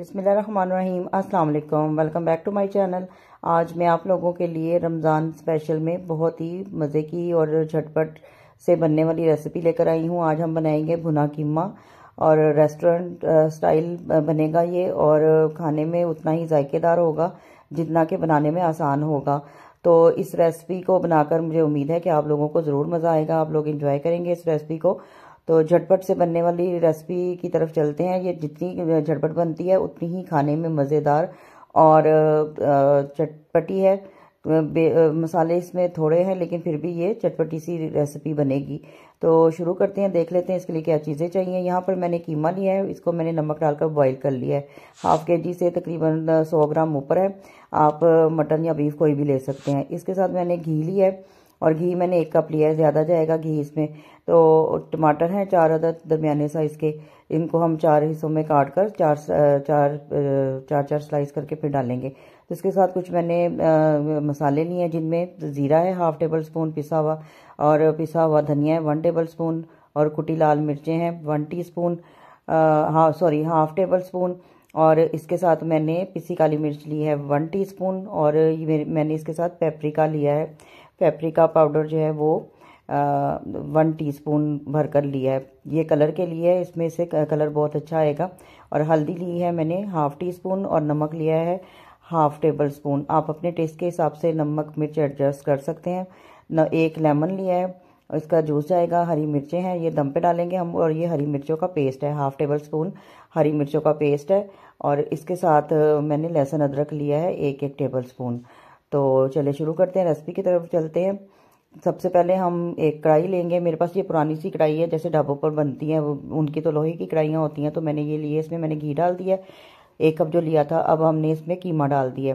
बिसमीम अस्सलाम welcome back to my channel आज मैं आप लोगों के लिए रमज़ान स्पेशल में बहुत ही मज़े की और झटपट से बनने वाली रेसिपी लेकर आई हूँ आज हम बनाएंगे भुना कीमा और रेस्टोरेंट स्टाइल बनेगा ये और खाने में उतना ही जायकेदार होगा जितना कि बनाने में आसान होगा तो इस रेसिपी को बनाकर मुझे उम्मीद है कि आप लोगों को ज़रूर मज़ा आएगा आप लोग इन्जॉय करेंगे इस रेसिपी को तो झटपट से बनने वाली रेसिपी की तरफ चलते हैं ये जितनी झटपट बनती है उतनी ही खाने में मज़ेदार और चटपटी है मसाले इसमें थोड़े हैं लेकिन फिर भी ये चटपटी सी रेसिपी बनेगी तो शुरू करते हैं देख लेते हैं इसके लिए क्या चीज़ें चाहिए यहाँ पर मैंने कीमा लिया है इसको मैंने नमक डालकर बॉईल कर लिया है हाफ के जी से तकरीबन सौ ग्राम ऊपर है आप मटन या बीफ कोई भी ले सकते हैं इसके साथ मैंने घी लिया है और घी मैंने एक कप लिया है ज़्यादा जाएगा घी इसमें तो टमाटर हैं चार अदद दरमियाने साइज़ के इनको हम चार हिस्सों में काट कर चार चार चार चार स्लाइस करके फिर डालेंगे तो इसके साथ कुछ मैंने आ, मसाले लिए हैं जिनमें ज़ीरा है हाफ़ टेबल स्पून पिसा हुआ और पिसा हुआ धनिया है वन टेबल स्पून और कुटी लाल मिर्चें हैं वन टी स्पून हाँ सॉरी हाफ़ टेबल स्पून और इसके साथ मैंने पिसी काली मिर्च ली है वन स्पून और मैंने इसके साथ पेपरिका लिया है पेपरिका पाउडर जो है वो वन टीस्पून भर कर लिया है ये कलर के लिए है इसमें से कलर बहुत अच्छा आएगा और हल्दी ली है मैंने हाफ़ टी स्पून और नमक लिया है हाफ़ टेबल स्पून आप अपने टेस्ट के हिसाब से नमक मिर्च एडजस्ट कर सकते हैं न एक लेमन लिया है इसका जूस जाएगा हरी मिर्चें हैं ये दम पे डालेंगे हम और ये हरी मिर्चों का पेस्ट है हाफ़ टेबल स्पून हरी मिर्चों का पेस्ट है और इसके साथ मैंने लहसुन अदरक लिया है एक एक टेबल स्पून तो चले शुरू करते हैं रेसिपी की तरफ चलते हैं सबसे पहले हम एक कढ़ाई लेंगे मेरे पास ये पुरानी सी कढ़ाई है जैसे ढाबों पर बनती हैं उनकी तो लोहे की कढ़ाइयाँ होती हैं तो मैंने ये लिए इसमें मैंने घी डाल दिया एक कप जो लिया था अब हमने इसमें कीमा डाल दिया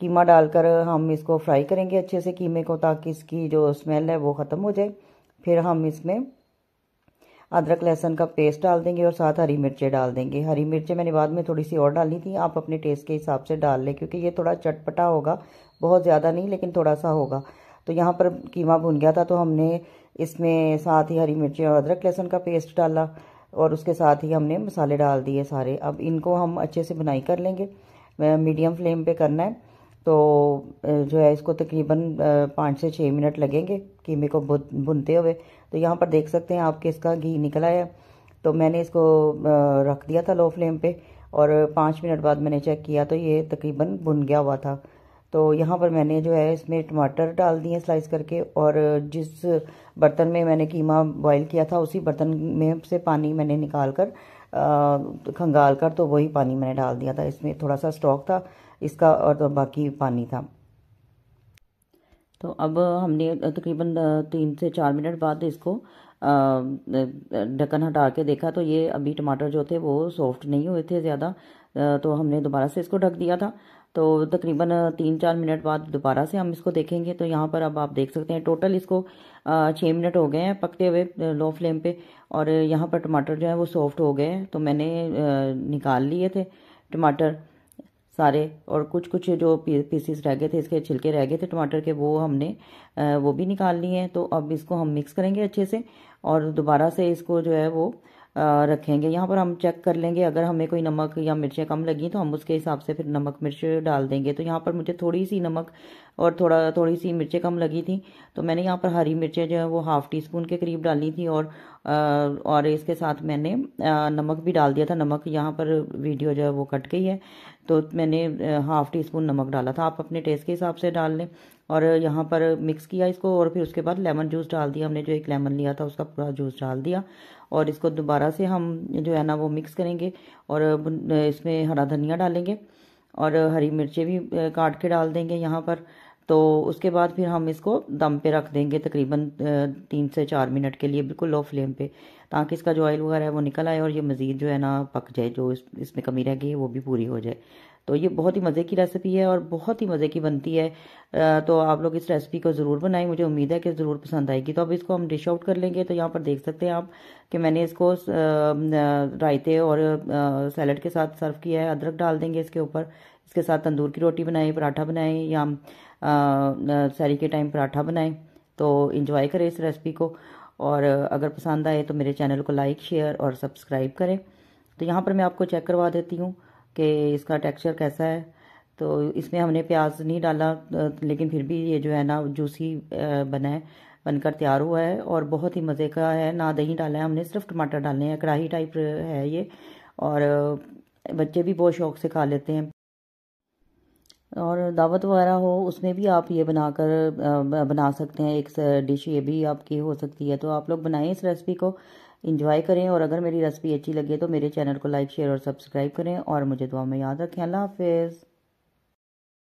कीमा डालकर हम इसको फ्राई करेंगे अच्छे से कीमे को ताकि इसकी जो स्मेल है वो ख़त्म हो जाए फिर हम इसमें अदरक लहसुन का पेस्ट डाल देंगे और साथ हरी मिर्चें डाल देंगे हरी मिर्चें मैंने बाद में थोड़ी सी और डाली थी आप अपने टेस्ट के हिसाब से डाल लें क्योंकि ये थोड़ा चटपटा होगा बहुत ज़्यादा नहीं लेकिन थोड़ा सा होगा तो यहाँ पर कीमा भुन गया था तो हमने इसमें साथ ही हरी मिर्ची और अदरक लहसुन का पेस्ट डाला और उसके साथ ही हमने मसाले डाल दिए सारे अब इनको हम अच्छे से बनाई कर लेंगे मीडियम फ्लेम पे करना है तो जो है इसको तकरीबन पाँच से छः मिनट लगेंगे कीमे को भुनते हुए तो यहाँ पर देख सकते हैं आपके इसका घी निकला है तो मैंने इसको रख दिया था लो फ्लेम पे और पाँच मिनट बाद मैंने चेक किया तो ये तकरीबन भुन गया हुआ था तो यहाँ पर मैंने जो है इसमें टमाटर डाल दिए स्लाइस करके और जिस बर्तन में मैंने कीमा बॉईल किया था उसी बर्तन में से पानी मैंने निकाल कर आ, खंगाल कर तो वही पानी मैंने डाल दिया था इसमें थोड़ा सा स्टॉक था इसका और तो बाकी पानी था तो अब हमने तकरीबन तीन से चार मिनट बाद इसको ढक्कन हटा के देखा तो ये अभी टमाटर जो थे वो सॉफ्ट नहीं हुए थे ज़्यादा तो हमने दोबारा से इसको ढक दिया था तो तकरीबन तीन चार मिनट बाद दोबारा से हम इसको देखेंगे तो यहाँ पर अब आप देख सकते हैं टोटल इसको छः मिनट हो गए हैं पकते हुए लो फ्लेम पे और यहाँ पर टमाटर जो है वो सॉफ्ट हो गए हैं तो मैंने निकाल लिए थे टमाटर सारे और कुछ कुछ जो पीसीस रह गए थे इसके छिलके रह गए थे टमाटर के वो हमने वो भी निकाल लिए हैं तो अब इसको हम मिक्स करेंगे अच्छे से और दोबारा से इसको जो है वो रखेंगे यहाँ पर हम चेक कर लेंगे अगर हमें कोई नमक या मिर्चें कम लगी तो हम उसके हिसाब से फिर नमक मिर्च डाल देंगे तो यहाँ पर मुझे थोड़ी सी नमक और थोड़ा थोड़ी सी मिर्चें कम लगी थी तो मैंने यहाँ पर हरी मिर्चें जो है वो हाफ़ टी स्पून के करीब डाली थी और और इसके साथ मैंने नमक भी डाल दिया था नमक यहाँ पर वीडियो जो है वो कट गई है तो मैंने हाफ़ टी स्पून नमक डाला था आप अपने टेस्ट के हिसाब से डाल लें और यहाँ पर मिक्स किया इसको और फिर उसके बाद लेमन जूस डाल दिया हमने जो एक लेमन लिया था उसका पूरा जूस डाल दिया और इसको दोबारा से हम जो है ना वो मिक्स करेंगे और इसमें हरा धनिया डालेंगे और हरी मिर्चें भी काट के डाल देंगे यहाँ पर तो उसके बाद फिर हम इसको दम पे रख देंगे तकरीबन तीन से चार मिनट के लिए बिल्कुल लो फ्लेम पे ताकि इसका जो ऑयल वगैरह है वो निकल आए और ये मज़ीद जो है ना पक जाए जो इस, इसमें कमी रह गई है वो भी पूरी हो जाए तो ये बहुत ही मज़े की रेसिपी है और बहुत ही मज़े की बनती है तो आप लोग इस रेसिपी को ज़रूर बनाएं मुझे उम्मीद है कि ज़रूर पसंद आएगी तो अब इसको हम डिश आउट कर लेंगे तो यहाँ पर देख सकते हैं आप कि मैंने इसको रायते और सैलड के साथ सर्व किया है अदरक डाल देंगे इसके ऊपर इसके साथ तंदूर की रोटी बनाएं पराठा बनाएं या सैरी के टाइम पराठा बनाएं तो इन्जॉय करें इस रेसिपी को और अगर पसंद आए तो मेरे चैनल को लाइक शेयर और सब्सक्राइब करें तो यहाँ पर मैं आपको चेक करवा देती हूँ कि इसका टेक्सचर कैसा है तो इसमें हमने प्याज नहीं डाला लेकिन फिर भी ये जो है ना जूसी बना है बनकर तैयार हुआ है और बहुत ही मज़े का है ना दही डाला है हमने सिर्फ टमाटर डालने हैं कढ़ाई टाइप है ये और बच्चे भी बहुत शौक से खा लेते हैं और दावत वगैरह हो उसमें भी आप ये बनाकर बना सकते हैं एक डिश ये भी आपकी हो सकती है तो आप लोग बनाएं इस रेसिपी को इंजॉय करें और अगर मेरी रेसिपी अच्छी लगी तो मेरे चैनल को लाइक शेयर और सब्सक्राइब करें और मुझे दुआ में याद रखें अल्लाह हाफिज़